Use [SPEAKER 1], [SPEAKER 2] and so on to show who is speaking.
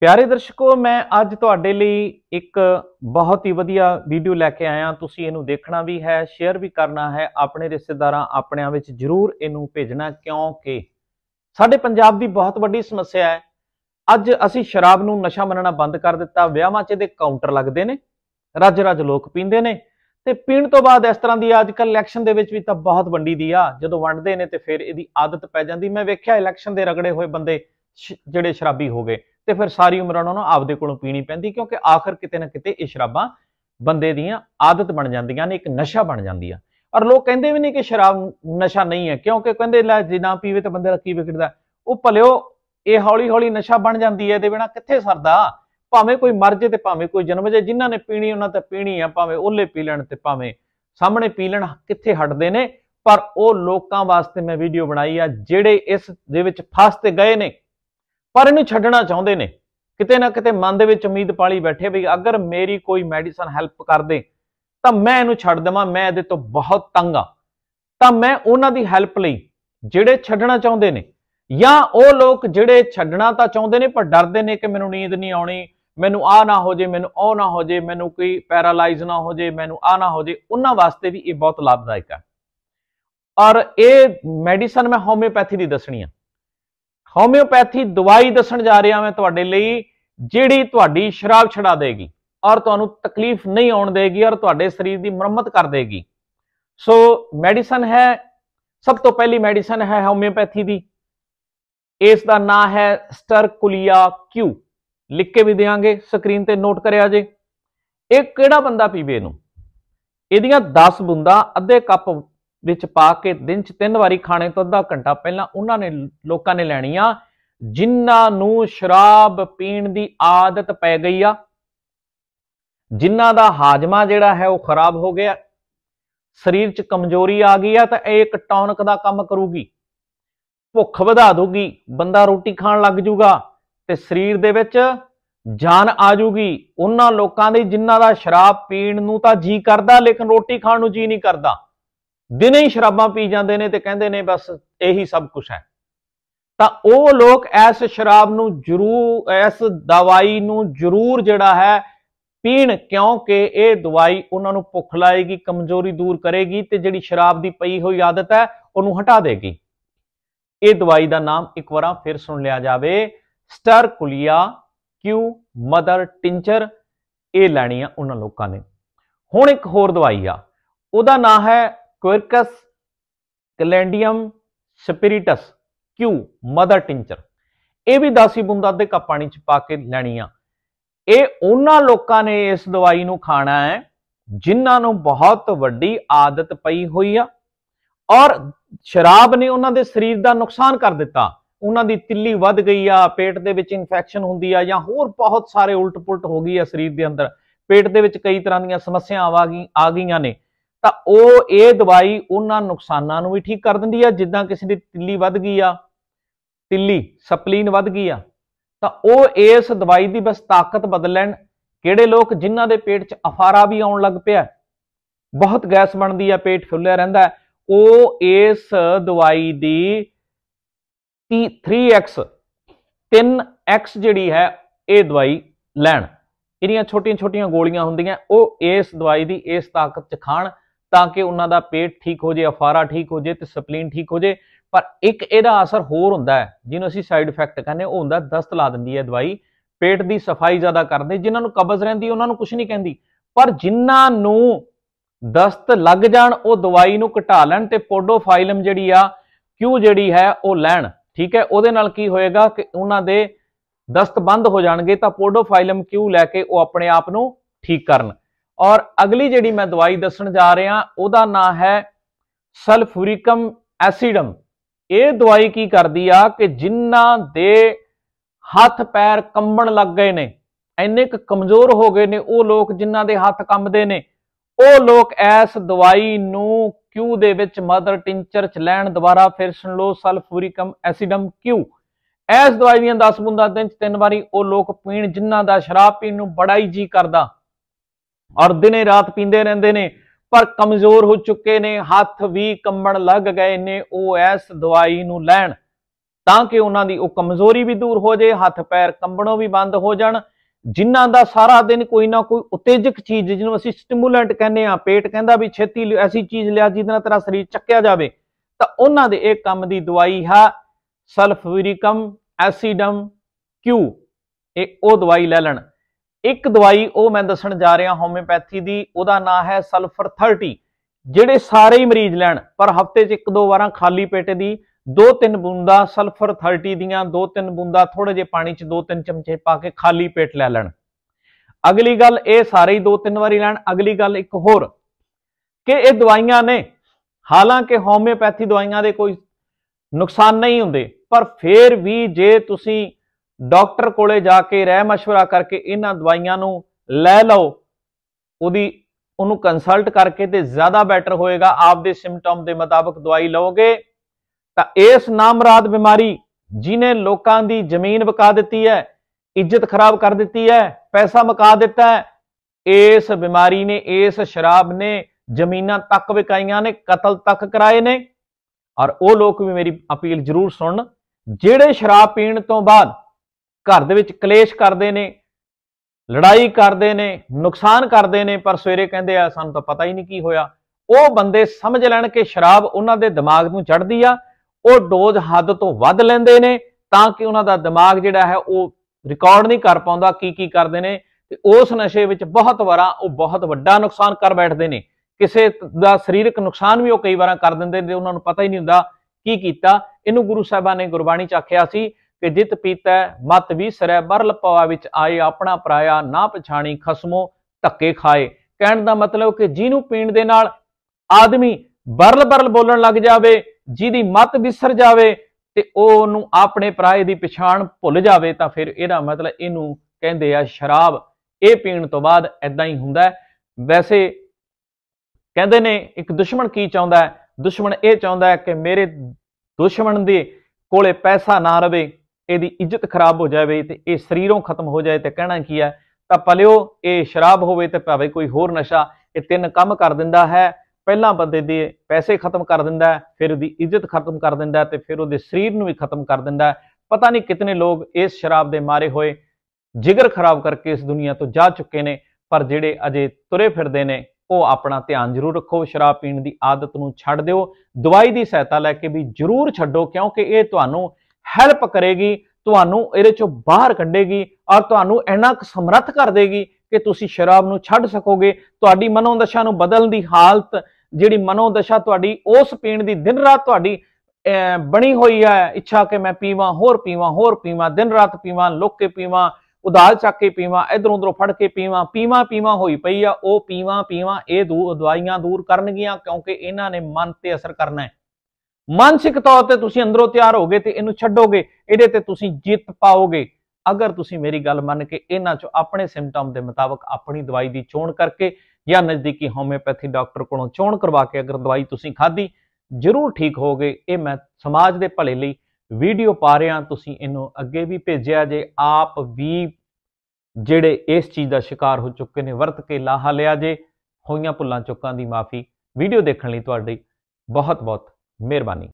[SPEAKER 1] ਪਿਆਰੇ ਦਰਸ਼ਕੋ ਮੈਂ ਅੱਜ ਤੁਹਾਡੇ ਲਈ ਇੱਕ ਬਹੁਤ ਹੀ ਵਧੀਆ ਵੀਡੀਓ ਲੈ ਕੇ ਆਇਆ ਤੁਸੀਂ ਇਹਨੂੰ ਦੇਖਣਾ ਵੀ ਹੈ ਸ਼ੇਅਰ ਵੀ ਕਰਨਾ ਹੈ ਆਪਣੇ ਰਿਸ਼ਤੇਦਾਰਾਂ ਆਪਣਿਆਂ ਵਿੱਚ ਜਰੂਰ ਇਹਨੂੰ ਭੇਜਣਾ ਕਿਉਂਕਿ ਸਾਡੇ ਪੰਜਾਬ ਦੀ ਬਹੁਤ ਵੱਡੀ ਸਮੱਸਿਆ ਹੈ ਅੱਜ ਅਸੀਂ ਸ਼ਰਾਬ ਨੂੰ ਨਸ਼ਾ ਮੰਨਣਾ ਬੰਦ ਕਰ ਦਿੱਤਾ ਵਿਆਹਾਂ 'ਚ ਦੇ ਕਾਊਂਟਰ ਲੱਗਦੇ ਨੇ ਰੱਜ-ਰੱਜ ਲੋਕ ਪੀਂਦੇ ਨੇ ਤੇ ਪੀਣ ਤੋਂ ਬਾਅਦ ਇਸ ਤਰ੍ਹਾਂ ਦੀ ਅੱਜ ਕੱਲ ਇਲੈਕਸ਼ਨ ਦੇ ਵਿੱਚ ਵੀ ਤਾਂ ਬਹੁਤ ਵੰਡੀ ਦੀ ਆ ਜਦੋਂ ਵੰਡਦੇ ਨੇ ਤੇ ਫਿਰ ਇਹਦੀ ਆਦਤ ਪੈ ਜਾਂਦੀ ਮੈਂ ਵੇਖਿਆ ਇਲੈਕਸ਼ਨ ਦੇ ਰਗੜੇ ਹੋਏ ਬੰਦੇ ਜਿਹੜੇ ਸ਼ਰਾਬੀ ਹੋ ਗਏ ਤੇ ਫਿਰ ਸਾਰੀ ਉਮਰ ਉਹਨਾਂ ਨੂੰ ਆਪਦੇ ਕੋਲੋਂ ਪੀਣੀ ਪੈਂਦੀ ਕਿਉਂਕਿ ਆਖਰ ਕਿਤੇ ਨਾ ਕਿਤੇ ਇਹ ਸ਼ਰਾਬਾਂ ਬੰਦੇ ਦੀਆਂ ਆਦਤ ਬਣ ਜਾਂਦੀਆਂ ਨੇ ਇੱਕ ਨਸ਼ਾ ਬਣ ਜਾਂਦੀ ਆ ਔਰ ਲੋਕ ਕਹਿੰਦੇ ਵੀ ਨਹੀਂ ਕਿ ਸ਼ਰਾਬ ਨਸ਼ਾ ਨਹੀਂ ਹੈ ਕਿਉਂਕਿ ਕਹਿੰਦੇ ਲੈ ਜੇ ਨਾ ਪੀਵੇ ਤਾਂ ਬੰਦੇ ਦਾ ਕੀ ਵਿਗੜਦਾ ਉਹ ਭਲਿਓ ਇਹ ਹੌਲੀ ਹੌਲੀ ਨਸ਼ਾ ਬਣ ਜਾਂਦੀ ਹੈ ਇਹਦੇ ਬਿਨਾ ਕਿੱਥੇ ਸਰਦਾ ਭਾਵੇਂ ਕੋਈ ਮਰ ਜੇ ਤੇ ਭਾਵੇਂ ਕੋਈ ਜਨਮ ਜੇ ਜਿਨ੍ਹਾਂ ਨੇ ਪੀਣੀ ਉਹਨਾਂ ਤਾਂ ਪੀਣੀ ਆ ਭਾਵੇਂ ਉਹਲੇ ਪੀ ਲੈਣ ਤੇ ਭਾਵੇਂ ਸਾਹਮਣੇ ਪੀ ਲੈਣ ਕਿੱਥੇ ਹਟਦੇ ਨੇ ਪਰ ਉਹ ਲੋਕਾਂ ਵਾਸਤੇ ਮੈਂ ਵੀਡੀਓ ਬਣਾਈ ਆ ਜਿਹੜੇ ਇਸ ਦੇ ਵਿੱਚ ਫਸ ਤੇ ਗਏ ਨੇ ਪਰ ਇਹਨੂੰ ਛੱਡਣਾ ਚਾਹੁੰਦੇ ਨੇ ਕਿਤੇ ਨਾ ਕਿਤੇ ਮਨ ਦੇ ਵਿੱਚ ਉਮੀਦ ਪਾਲੀ ਬੈਠੇ ਵੀ ਅਗਰ ਮੇਰੀ ਕੋਈ ਮੈਡੀਸਨ ਹੈਲਪ ਕਰ ਦੇ ਤਾਂ ਮੈਂ ਇਹਨੂੰ ਛੱਡ ਦੇਵਾਂ ਮੈਂ ਇਹਦੇ ਤੋਂ ਬਹੁਤ ਤੰਗ ਆ ਤਾਂ ਮੈਂ ਉਹਨਾਂ ਦੀ ਹੈਲਪ ਲਈ ਜਿਹੜੇ ਛੱਡਣਾ ਚਾਹੁੰਦੇ ਨੇ ਜਾਂ ਉਹ ਲੋਕ ਜਿਹੜੇ ਛੱਡਣਾ ਤਾਂ ਚਾਹੁੰਦੇ ਨੇ ਪਰ ਡਰਦੇ ਨੇ ਕਿ ਮੈਨੂੰ ਨੀਂਦ ਨਹੀਂ ਆਉਣੀ ਮੈਨੂੰ ਆ ਨਾ ਹੋ ਜੇ ਮੈਨੂੰ ਉਹ ਨਾ ਹੋ ਜੇ ਮੈਨੂੰ ਕੋਈ ਪੈਰਾਲਾਈਜ਼ ਨਾ ਹੋ ਜੇ ਮੈਨੂੰ ਆ ਨਾ ਹੋ ਜੇ ਉਹਨਾਂ ਵਾਸਤੇ ਵੀ ਇਹ ਬਹੁਤ ਲਾਭਦਾਇਕ ਹੈ ਔਰ ਇਹ ਮੈਡੀਸਨ ਮੈਂ ਹੋਮਿਓਪੈਥੀ ਦੀ ਦੱਸਣੀ ਆ ਹੋਮਿਓਪੈਥੀ ਦਵਾਈ ਦੱਸਣ ਜਾ ਰਿਹਾ ਮੈਂ ਤੁਹਾਡੇ ਲਈ ਜਿਹੜੀ ਤੁਹਾਡੀ ਸ਼ਰਾਬ ਛਡਾ ਦੇਗੀ ਔਰ ਤੁਹਾਨੂੰ ਤਕਲੀਫ ਨਹੀਂ ਆਉਣ ਦੇਗੀ ਔਰ ਤੁਹਾਡੇ ਸਰੀਰ ਦੀ ਮੁਰੰਮਤ ਕਰ ਦੇਗੀ ਸੋ ਮੈਡੀਸਨ ਹੈ ਸਭ ਤੋਂ ਪਹਿਲੀ ਮੈਡੀਸਨ ਹੈ ਹੋਮਿਓਪੈਥੀ ਦੀ ਇਸ ਦਾ ਨਾਮ ਹੈ ਸਟਰਕੁਲੀਆ ਕਿਊ ਲਿਖ ਕੇ ਵੀ ਦੇਾਂਗੇ ਸਕਰੀਨ ਤੇ ਨੋਟ ਕਰਿਆ ਜੇ ਇਹ ਕਿਹੜਾ ਬੰਦਾ ਪੀਵੇ ਇਹਨੂੰ ਇਹਦੀਆਂ 10 ਬੁੰਦਾ ਅੱਧੇ ਕੱਪ ਵਿੱਚ ਪਾ ਕੇ ਦਿਨ 'ਚ ਤਿੰਨ ਵਾਰੀ ਖਾਣੇ ਤੋਂ ਅੱਧਾ ਘੰਟਾ ਪਹਿਲਾਂ ਉਹਨਾਂ ਨੇ ਲੋਕਾਂ ਨੇ ਲੈਣੀ ਆ ਜਿਨ੍ਹਾਂ ਨੂੰ ਸ਼ਰਾਬ ਪੀਣ ਦੀ ਆਦਤ ਪੈ ਗਈ ਆ ਜਿਨ੍ਹਾਂ ਦਾ ਹਾਜ਼ਮਾ ਜਿਹੜਾ ਹੈ ਉਹ ਖਰਾਬ ਹੋ ਗਿਆ ਸਰੀਰ 'ਚ ਕਮਜ਼ੋਰੀ ਆ ਗਈ ਆ ਤਾਂ ਇਹ ਇੱਕ ਟੌਨਿਕ ਦਾ ਕੰਮ ਕਰੂਗੀ ਭੁੱਖ ਵਧਾ ਦੂਗੀ ਬੰਦਾ ਰੋਟੀ ਖਾਣ ਲੱਗ ਜੂਗਾ ਤੇ ਸਰੀਰ ਦੇ ਵਿੱਚ ਜਾਨ ਆ ਜੂਗੀ ਉਹਨਾਂ ਲੋਕਾਂ ਦੀ ਜਿਨ੍ਹਾਂ ਦਾ ਸ਼ਰਾਬ ਪੀਣ ਨੂੰ ਤਾਂ ਜੀ ਕਰਦਾ ਲੇਕਿਨ ਰੋਟੀ ਖਾਣ ਨੂੰ ਜੀ ਨਹੀਂ ਕਰਦਾ ਦਿਨੇ ਹੀ ਸ਼ਰਾਬਾਂ ਪੀ ਜਾਂਦੇ ਨੇ ਤੇ ਕਹਿੰਦੇ ਨੇ ਬਸ ਇਹੀ ਸਭ ਕੁਝ ਹੈ ਤਾਂ ਉਹ ਲੋਕ ਐਸ ਸ਼ਰਾਬ ਨੂੰ ਜ਼ਰੂਰ ਐਸ ਦਵਾਈ ਨੂੰ ਜ਼ਰੂਰ ਜਿਹੜਾ ਹੈ ਪੀਣ ਕਿਉਂਕਿ ਇਹ ਦਵਾਈ ਉਹਨਾਂ ਨੂੰ ਭੁੱਖ ਲਾਏਗੀ ਕਮਜ਼ੋਰੀ ਦੂਰ ਕਰੇਗੀ ਤੇ ਜਿਹੜੀ ਸ਼ਰਾਬ ਦੀ ਪਈ ਹੋਈ ਆਦਤ ਹੈ ਉਹਨੂੰ ਹਟਾ ਦੇਗੀ ਇਹ ਦਵਾਈ ਦਾ ਨਾਮ ਇੱਕ ਵਾਰ ਫਿਰ ਸੁਣ ਲਿਆ ਜਾਵੇ ਸਟਰ ਕੁਲੀਆ ਕਿਉ ਮਦਰ ਟਿੰਚਰ ਇਹ ਲੈਣੀ ਆ ਉਹਨਾਂ ਲੋਕਾਂ ਨੇ ਹੁਣ ਇੱਕ ਹੋਰ ਦਵਾਈ ਆ ਉਹਦਾ ਨਾਮ ਹੈ quercus glandium spiritus Q mother tincture ਇਹ ਵੀ ਦਾਸੀ ਬੁੰਦਾ ਦੇ ਕੱਪ ਪਾਣੀ ਚ ਪਾ ਕੇ ਲੈਣੀ ਆ ਇਹ ਉਹਨਾਂ ਲੋਕਾਂ ਨੇ ਇਸ ਦਵਾਈ ਨੂੰ ਖਾਣਾ ਹੈ ਜਿਨ੍ਹਾਂ ਨੂੰ ਬਹੁਤ ਵੱਡੀ ਆਦਤ ਪਈ ਹੋਈ ਆ ਔਰ ਸ਼ਰਾਬ ਨੇ ਉਹਨਾਂ ਦੇ ਸਰੀਰ ਦਾ ਨੁਕਸਾਨ ਕਰ ਦਿੱਤਾ ਉਹਨਾਂ ਦੀ ਤਿੱਲੀ ਵੱਧ ਗਈ ਆ ਪੇਟ ਦੇ ਵਿੱਚ ਇਨਫੈਕਸ਼ਨ ਹੁੰਦੀ ਆ ਜਾਂ ਹੋਰ ਬਹੁਤ ਸਾਰੇ ਉਲਟ-ਪੁਲਟ ਹੋ ਗਈ ਆ ਸਰੀਰ ਦੇ ਅੰਦਰ ਪੇਟ ਦੇ ਵਿੱਚ ਕਈ ਤਰ੍ਹਾਂ ਦੀਆਂ ਸਮੱਸਿਆਵਾਂ ਆ ਗਈਆਂ ਨੇ ਤਾਂ ਉਹ ਇਹ ਦਵਾਈ ਉਹਨਾਂ ਨੁਕਸਾਨਾਂ ਨੂੰ ਵੀ ਠੀਕ ਕਰ ਦਿੰਦੀ ਆ ਜਿੱਦਾਂ ਕਿਸੇ ਦੀ ਤਿੱਲੀ ਵੱਧ ਗਈ ਆ ਤਿੱਲੀ ਸਪਲੀਨ ਵੱਧ ਗਈ ਆ ਤਾਂ ਉਹ ਇਸ ਦਵਾਈ ਦੀ ਬਸ ਤਾਕਤ ਬਦਲ ਲੈਣ ਕਿਹੜੇ ਲੋਕ ਜਿਨ੍ਹਾਂ ਦੇ ਪੇਟ 'ਚ ਅਫਾਰਾ ਵੀ ਆਉਣ ਲੱਗ ਪਿਆ ਬਹੁਤ ਗੈਸ ਬਣਦੀ ਆ ਪੇਟ ਫੁੱਲਿਆ ਰਹਿੰਦਾ ਉਹ ਇਸ ਦਵਾਈ ਦੀ 3x 3x ਜਿਹੜੀ ਹੈ ਇਹ ਦਵਾਈ ਲੈਣ ਇਹਦੀਆਂ ਛੋਟੀਆਂ-ਛੋਟੀਆਂ ਗੋਲੀਆਂ ਹੁੰਦੀਆਂ ਉਹ ਇਸ ਦਵਾਈ ਦੀ ਇਸ ਤਾਕਤ 'ਚ ਖਾਣ ਤਾਂ ਕਿ ਉਹਨਾਂ ਦਾ ਪੇਟ ਠੀਕ ਹੋ ਜੇ ਅਫਾਰਾ ਠੀਕ ਹੋ ਜੇ ਤੇ ਸਪਲੀਨ ਠੀਕ ਹੋ ਜੇ ਪਰ ਇੱਕ ਇਹਦਾ ਅਸਰ ਹੋਰ ਹੁੰਦਾ ਹੈ ਜਿਹਨੂੰ ਅਸੀਂ ਸਾਈਡ ਇਫੈਕਟ ਕਹਿੰਦੇ ਉਹ ਹੁੰਦਾ ਦਸਤ ਲਾ ਦਿੰਦੀ ਹੈ ਦਵਾਈ ਪੇਟ ਦੀ ਸਫਾਈ ਜ਼ਿਆਦਾ ਕਰਦੇ ਜਿਨ੍ਹਾਂ ਨੂੰ ਕਬਜ਼ ਰਹਿੰਦੀ ਉਹਨਾਂ ਨੂੰ ਕੁਝ ਨਹੀਂ ਕਹਿੰਦੀ ਪਰ ਜਿਨ੍ਹਾਂ ਨੂੰ ਦਸਤ ਲੱਗ ਜਾਣ ਉਹ ਦਵਾਈ ਨੂੰ ਘਟਾ ਲੈਣ ਤੇ ਪੋਡੋਫਾਈਲਮ ਜਿਹੜੀ ਆ ਕਿਉ ਜਿਹੜੀ ਹੈ ਉਹ ਲੈਣ ਠੀਕ ਹੈ ਉਹਦੇ ਨਾਲ ਕੀ ਹੋਏਗਾ ਕਿ ਉਹਨਾਂ ਦੇ ਦਸਤ ਬੰਦ ਹੋ ਜਾਣਗੇ ਤਾਂ ਪੋਡੋਫਾਈਲਮ ਕਿਉ ਲੈ ਕੇ ਉਹ ਆਪਣੇ ਆਪ ਨੂੰ ਠੀਕ ਕਰਨ ਔਰ ਅਗਲੀ ਜਿਹੜੀ ਮੈਂ ਦਵਾਈ ਦੱਸਣ ਜਾ ਰਿਹਾ ਉਹਦਾ ਨਾਂ ਹੈ ਸਲਫੂਰਿਕਮ ਐਸਿਡਮ ਇਹ ਦਵਾਈ ਕੀ ਕਰਦੀ ਆ ਕਿ ਜਿਨ੍ਹਾਂ ਦੇ ਹੱਥ ਪੈਰ ਕੰਬਣ ਲੱਗ ਗਏ ਨੇ ਐਨੇ ਕ ਕਮਜ਼ੋਰ ਹੋ ਗਏ ਨੇ ਉਹ ਲੋਕ ਜਿਨ੍ਹਾਂ ਦੇ ਹੱਥ ਕੰਬਦੇ ਨੇ ਉਹ ਲੋਕ ਇਸ ਦਵਾਈ ਨੂੰ ਕਿਊ ਦੇ ਵਿੱਚ ਮਦਰ ਟਿੰਚਰ ਚ ਲੈਣ ਦੁਬਾਰਾ ਫਿਰ ਸੁਣ ਲਓ ਸਲਫੂਰਿਕਮ ਐਸਿਡਮ ਕਿਊ ਇਸ ਦਵਾਈ ਦੀਆਂ 10 ਬੂੰਦਾਂ ਦਿਨ ਚ ਤਿੰਨ ਵਾਰੀ ਉਹ ਲੋਕ ਪੀਣ ਜਿਨ੍ਹਾਂ ਦਾ ਸ਼ਰਾਬ ਪੀਣ ਨੂੰ ਬੜਾ ਹੀ ਜੀ ਕਰਦਾ ਔਰ ਦਿਨੇ ਰਾਤ ਪੀਂਦੇ ਰਹਿੰਦੇ ਨੇ ਪਰ ਕਮਜ਼ੋਰ ਹੋ ਚੁੱਕੇ ਨੇ ਹੱਥ ਵੀ ਕੰਬਣ ਲੱਗ ਗਏ ਨੇ ਉਹ ਇਸ ਦਵਾਈ ਨੂੰ ਲੈਣ ਤਾਂ ਕਿ ਉਹਨਾਂ ਦੀ ਉਹ ਕਮਜ਼ੋਰੀ ਵੀ ਦੂਰ ਹੋ ਜੇ ਹੱਥ ਪੈਰ ਕੰਬਣੋਂ ਵੀ ਬੰਦ ਹੋ ਜਾਣ ਜਿਨ੍ਹਾਂ ਦਾ ਸਾਰਾ ਦਿਨ ਕੋਈ ਨਾ ਕੋਈ ਉਤੇਜਕ ਚੀਜ਼ ਜਿਹਨੂੰ ਅਸੀਂ ਸਟਿਮੂਲੈਂਟ ਕਹਿੰਦੇ ਆ ਪੇਟ ਕਹਿੰਦਾ ਵੀ ਛੇਤੀ ਐਸੀ ਚੀਜ਼ ਲਿਆ ਜਿਹਦੇ ਨਾਲ ਤੇਰਾ ਸਰੀਰ ਚੱਕਿਆ ਜਾਵੇ ਤਾਂ ਉਹਨਾਂ ਦੇ ਇਹ ਕੰਮ ਦੀ ਦਵਾਈ ਹੈ ਸਲਫਵਿਰਿਕਮ ਐਸਿਡਮ ਕਿਊ ਇਹ ਉਹ ਦਵਾਈ ਲੈ ਲੈਣ ਇੱਕ ਦਵਾਈ ਉਹ ਮੈਂ ਦੱਸਣ ਜਾ ਰਿਹਾ ਹੋਮਿਓਪੈਥੀ ਦੀ ਉਹਦਾ ਨਾਮ ਹੈ ਸਲਫਰ 30 ਜਿਹੜੇ ਸਾਰੇ ਹੀ ਮਰੀਜ਼ ਲੈਣ ਪਰ ਹਫਤੇ 'ਚ ਇੱਕ ਦੋ ਵਾਰਾਂ ਖਾਲੀ ਪੇਟ ਦੀ ਦੋ ਤਿੰਨ ਬੂੰਦਾ ਸਲਫਰ 30 ਦੀਆਂ ਦੋ ਤਿੰਨ ਬੂੰਦਾ ਥੋੜੇ ਜੇ ਪਾਣੀ 'ਚ ਦੋ ਤਿੰਨ ਚਮਚੇ ਪਾ ਕੇ ਖਾਲੀ ਪੇਟ ਲੈ ਲੈਣ ਅਗਲੀ ਗੱਲ ਇਹ ਸਾਰੇ ਹੀ ਦੋ ਤਿੰਨ ਵਾਰੀ ਲੈਣ ਅਗਲੀ ਗੱਲ ਇੱਕ ਹੋਰ ਕਿ ਇਹ ਦਵਾਈਆਂ ਨੇ ਹਾਲਾਂਕਿ ਹੋਮਿਓਪੈਥੀ ਦਵਾਈਆਂ ਦੇ ਕੋਈ ਨੁਕਸਾਨ ਨਹੀਂ ਹੁੰਦੇ ਪਰ ਫੇਰ ਵੀ ਜੇ ਤੁਸੀਂ ਡਾਕਟਰ ਕੋਲੇ ਜਾ ਕੇ ਰਹਿ مشਵਰਾ ਕਰਕੇ ਇਹਨਾਂ ਦਵਾਈਆਂ ਨੂੰ ਲੈ ਲਓ ਉਹਦੀ ਉਹਨੂੰ ਕੰਸਲਟ ਕਰਕੇ ਤੇ ਜ਼ਿਆਦਾ ਬੈਟਰ ਹੋਏਗਾ ਆਪਦੇ ਸਿੰਪਟਮ ਦੇ ਮੁਤਾਬਕ ਦਵਾਈ ਲਓਗੇ ਤਾਂ ਇਸ ਨਾਮਰਾਦ ਬਿਮਾਰੀ ਜਿਨੇ ਲੋਕਾਂ ਦੀ ਜ਼ਮੀਨ ਵਕਾ ਦਿੱਤੀ ਹੈ ਇੱਜ਼ਤ ਖਰਾਬ ਕਰ ਦਿੱਤੀ ਹੈ ਪੈਸਾ ਮਕਾ ਦਿੱਤਾ ਹੈ ਇਸ ਬਿਮਾਰੀ ਨੇ ਇਸ ਸ਼ਰਾਬ ਨੇ ਜ਼ਮੀਨਾਂ ਤੱਕ ਵਿਕਾਈਆਂ ਨੇ ਕਤਲ ਤੱਕ ਕਰਾਏ ਨੇ ਔਰ ਉਹ ਲੋਕ ਵੀ ਮੇਰੀ ਅਪੀਲ ਜ਼ਰੂਰ ਸੁਣਨ ਜਿਹੜੇ ਸ਼ਰਾਬ ਪੀਣ ਤੋਂ ਬਾਅਦ ਘਰ ਦੇ ਵਿੱਚ ਕਲੇਸ਼ ਕਰਦੇ ਨੇ ਲੜਾਈ ਕਰਦੇ ਨੇ ਨੁਕਸਾਨ ਕਰਦੇ ਨੇ ਪਰ ਸਵੇਰੇ ਕਹਿੰਦੇ ਆ ਸਾਨੂੰ ਤਾਂ ਪਤਾ ਹੀ ਨਹੀਂ ਕੀ ਹੋਇਆ ਉਹ ਬੰਦੇ ਸਮਝ ਲੈਣ ਕਿ ਸ਼ਰਾਬ ਉਹਨਾਂ ਦੇ ਦਿਮਾਗ ਨੂੰ ਚੜਦੀ ਆ ਉਹ ਡੋਜ਼ ਹੱਦ ਤੋਂ ਵੱਧ ਲੈਂਦੇ ਨੇ ਤਾਂ ਕਿ ਉਹਨਾਂ ਦਾ ਦਿਮਾਗ ਜਿਹੜਾ ਹੈ ਉਹ ਰਿਕਾਰਡ ਨਹੀਂ ਕਰ ਪਾਉਂਦਾ ਕੀ ਕੀ ਕਰਦੇ ਨੇ ਤੇ ਉਸ ਨਸ਼ੇ ਵਿੱਚ ਬਹੁਤ ਵਾਰਾਂ ਉਹ ਬਹੁਤ ਵੱਡਾ ਨੁਕਸਾਨ ਕਰ ਬੈਠਦੇ ਨੇ ਕਿਸੇ ਦਾ ਸਰੀਰਕ ਨੁਕਸਾਨ ਵੀ ਉਹ ਕਈ ਵਾਰਾਂ ਕਰ ਦਿੰਦੇ ਨੇ ਉਹਨਾਂ ਨੂੰ ਪਤਾ ਹੀ ਨਹੀਂ ਹੁੰਦਾ ਕੀ ਕੀਤਾ ਇਹਨੂੰ ਗੁਰੂ ਸਾਹਿਬਾਨ ਨੇ ਗੁਰਬਾਣੀ ਚ ਆਖਿਆ ਸੀ ਕਿ ਜਿਤ ਪੀਤਾ ਮਤ ਵਿਸਰੈ ਬਰਲ ਪਵਾ ਵਿੱਚ ਆਏ ਆਪਣਾ ਪਰਾਇਆ ਨਾ ਪਛਾਣੀ ਖਸਮੋ ਧੱਕੇ ਖਾਏ ਕਹਿਣ ਦਾ ਮਤਲਬ ਕਿ ਜਿਹਨੂੰ ਪੀਣ ਦੇ ਨਾਲ ਆਦਮੀ ਬਰਲ ਬਰਲ ਬੋਲਣ ਲੱਗ ਜਾਵੇ ਜਿਹਦੀ ਮਤ ਵਿਸਰ ਜਾਵੇ ਤੇ ਉਹ ਨੂੰ ਆਪਣੇ ਪਰਾਏ ਦੀ ਪਛਾਣ ਭੁੱਲ ਜਾਵੇ ਤਾਂ ਫਿਰ ਇਹਦਾ ਮਤਲਬ ਇਹਨੂੰ ਕਹਿੰਦੇ ਆ ਸ਼ਰਾਬ ਇਹ ਪੀਣ ਤੋਂ ਬਾਅਦ ਐਦਾਂ ਹੀ ਹੁੰਦਾ ਵੈਸੇ ਕਹਿੰਦੇ ਨੇ ਇੱਕ ਦੁਸ਼ਮਣ ਕੀ ਚਾਹੁੰਦਾ ਹੈ ਦੁਸ਼ਮਣ ਇਹ ਚਾਹੁੰਦਾ ਹੈ ਕਿ ਮੇਰੇ ਦੁਸ਼ਮਣ ਦੇ ਕੋਲੇ ਪੈਸਾ ਨਾ ਰਵੇ ਇਹਦੀ ਇੱਜ਼ਤ ਖਰਾਬ ਹੋ ਜਾਵੇ ਤੇ ਇਹ ਸਰੀਰੋਂ ਖਤਮ ਹੋ ਜਾਏ ਤੇ ਕਹਿਣਾ ਕੀ ਹੈ ਤਾਂ ਪਲਿਓ ਇਹ ਸ਼ਰਾਬ ਹੋਵੇ ਤੇ ਭਾਵੇਂ ਕੋਈ ਹੋਰ ਨਸ਼ਾ ਇਹ ਤਿੰਨ ਕੰਮ ਕਰ ਦਿੰਦਾ ਹੈ ਪਹਿਲਾਂ ਬੰਦੇ ਦੇ ਪੈਸੇ ਖਤਮ ਕਰ ਦਿੰਦਾ ਫਿਰ ਉਹਦੀ ਇੱਜ਼ਤ ਖਤਮ ਕਰ ਦਿੰਦਾ ਤੇ ਫਿਰ ਉਹਦੇ ਸਰੀਰ ਨੂੰ ਵੀ ਖਤਮ ਕਰ ਦਿੰਦਾ ਪਤਾ ਨਹੀਂ ਕਿੰਨੇ ਲੋਕ ਇਸ ਸ਼ਰਾਬ ਦੇ ਮਾਰੇ ਹੋਏ ਜਿਗਰ ਖਰਾਬ ਕਰਕੇ ਇਸ ਦੁਨੀਆ ਤੋਂ ਜਾ ਚੁੱਕੇ ਨੇ ਪਰ ਜਿਹੜੇ ਅਜੇ ਤੁਰੇ ਫਿਰਦੇ ਨੇ ਉਹ ਆਪਣਾ ਧਿਆਨ ਜ਼ਰੂਰ ਰੱਖੋ ਸ਼ਰਾਬ ਪੀਣ ਦੀ ਆਦਤ ਨੂੰ ਛੱਡ ਦਿਓ ਦਵਾਈ ਦੀ ਸਹਾਇਤਾ ਲੈ ਕੇ ਵੀ ਜ਼ਰੂਰ ਛੱਡੋ ਕਿਉਂਕਿ ਇਹ ਤੁਹਾਨੂੰ ਹੈਲਪ ਕਰੇਗੀ ਤੁਹਾਨੂੰ ਇਹਦੇ ਚੋਂ ਬਾਹਰ ਕੱਢੇਗੀ ਔਰ ਤੁਹਾਨੂੰ ਇੰਨਾ ਸਮਰੱਥ ਕਰ ਦੇਗੀ ਕਿ ਤੁਸੀਂ ਸ਼ਰਾਬ ਨੂੰ ਛੱਡ ਸਕੋਗੇ ਤੁਹਾਡੀ ਮਨੋਦਸ਼ਾ ਨੂੰ ਬਦਲਣ ਦੀ ਹਾਲਤ ਜਿਹੜੀ ਮਨੋਦਸ਼ਾ ਤੁਹਾਡੀ ਉਸ ਪੀਣ ਦੀ ਦਿਨ ਰਾਤ ਤੁਹਾਡੀ ਬਣੀ ਹੋਈ ਹੈ ਇੱਛਾ ਕਿ ਮੈਂ ਪੀਵਾਂ ਹੋਰ ਪੀਵਾਂ ਹੋਰ ਪੀਵਾਂ ਦਿਨ ਰਾਤ ਪੀਵਾਂ ਕੇ ਪੀਵਾਂ ਉਦਾਲ ਚੱਕ ਕੇ ਪੀਵਾਂ ਇਧਰੋਂ ਉਧਰੋਂ ਫੜ ਕੇ ਪੀਵਾਂ ਪੀਵਾਂ ਪੀਵਾਂ ਹੋਈ ਪਈ ਆ ਉਹ ਪੀਵਾਂ ਪੀਵਾਂ ਇਹ ਦਵਾਈਆਂ ਦੂਰ ਕਰਨਗੀਆਂ ਕਿਉਂਕਿ ਇਹਨਾਂ ਨੇ ਮਨ ਤੇ ਅਸਰ ਕਰਨਾ ਹੈ ਮਾਨਸਿਕ ਤੌਰ ਤੇ ਤੁਸੀਂ ਅੰਦਰੋਂ ਤਿਆਰ ਹੋਗੇ ਤੇ ਇਹਨੂੰ ਛੱਡੋਗੇ ਇਹਦੇ ਤੇ ਤੁਸੀਂ ਜਿੱਤ ਪਾਓਗੇ ਅਗਰ ਤੁਸੀਂ ਮੇਰੀ ਗੱਲ ਮੰਨ ਕੇ ਇਹਨਾਂ ਚੋਂ ਆਪਣੇ ਸਿੰਪਟਮ ਦੇ ਮੁਤਾਬਕ ਆਪਣੀ ਦਵਾਈ ਦੀ ਚੋਣ ਕਰਕੇ ਜਾਂ ਨਜ਼ਦੀਕੀ ਹੋਮਿਓਪੈਥੀ ਡਾਕਟਰ ਕੋਲੋਂ ਚੋਣ ਕਰਵਾ ਕੇ ਅਗਰ ਦਵਾਈ ਤੁਸੀਂ ਖਾਧੀ ਜ਼ਰੂਰ ਠੀਕ ਹੋਗੇ ਇਹ ਮੈਂ ਸਮਾਜ ਦੇ ਭਲੇ ਲਈ ਵੀਡੀਓ ਪਾ ਰਿਹਾ ਤੁਸੀਂ ਇਹਨੂੰ ਅੱਗੇ ਵੀ ਭੇਜਿਆ ਜੇ ਆਪ ਵੀ ਜਿਹੜੇ ਇਸ ਚੀਜ਼ ਦਾ ਸ਼ਿਕਾਰ ਹੋ ਚੁੱਕੇ ਨੇ ਵਰਤ ਕੇ ਲਾਹਾ ਲਿਆ ਜੇ ਹੋਈਆਂ ਭੁੱਲਾਂ ਚੁੱਕਾਂ ਦੀ ਮਾਫੀ ਵੀਡੀਓ ਦੇਖਣ ਲਈ ਤੁਹਾਡੀ ਬਹੁਤ ਬਹੁਤ ਮਿਹਰਬਾਨੀ